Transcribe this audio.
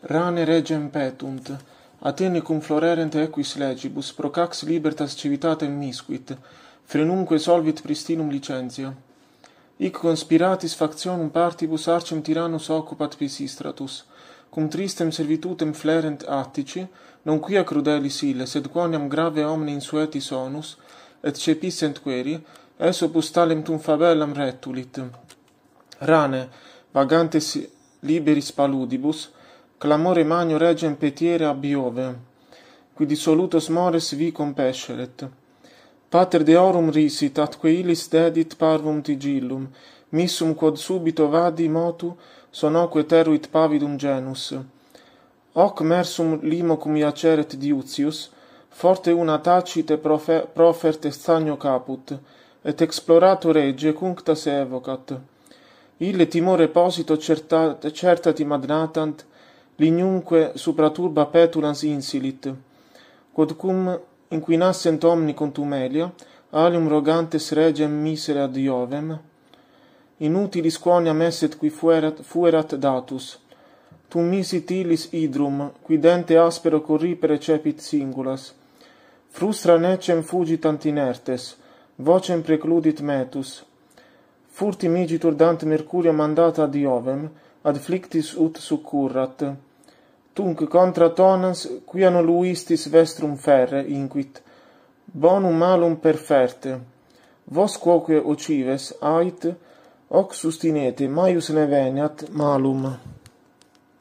Rane regem petunt, Atene cum florerent equis legibus, procax libertas civitatem misquit, frenunque solvit pristinum licentia. Ic conspiratis factionum partibus arcem tyrannus occupat pisistratus, cum tristem servitutem flerent attici, non quia crudelis ille, sed quoniam grave omne insueti sonus, et cepissent queri, es opus talem tum fabellam rettulit. Rane, vagantes liberis paludibus, clamore magno regem petiere ab iove qui dissolutos mores vi compescelet pater deorum risit atque illis dedit parvum tigillum missum quod subito vadi motu sonoque teruit pavidum genus hoc mersum limo cum iaceret diucius forte una tacite profe, profert caput et explorato regge cumcta se evocat ille timore posito certa certa timadnatant lignunque supraturba turba petulans insilit, quod cum inquinassent omni contumelia, alium rogantes regem misere ad iovem, inutilis quoniam eset qui fuerat, fuerat datus, tu misit idrum, qui dente aspero corripere cepit singulas, frustra necem fugit antinertes, vocem precludit metus, furti migitur dant mercuria mandata ad iovem, ad flictis ut succurrat, tunc contra tonans qui an luistis vestrum ferre inquit bonum malum perferte vos quoque ocives ait hoc sustinete maius ne veniat malum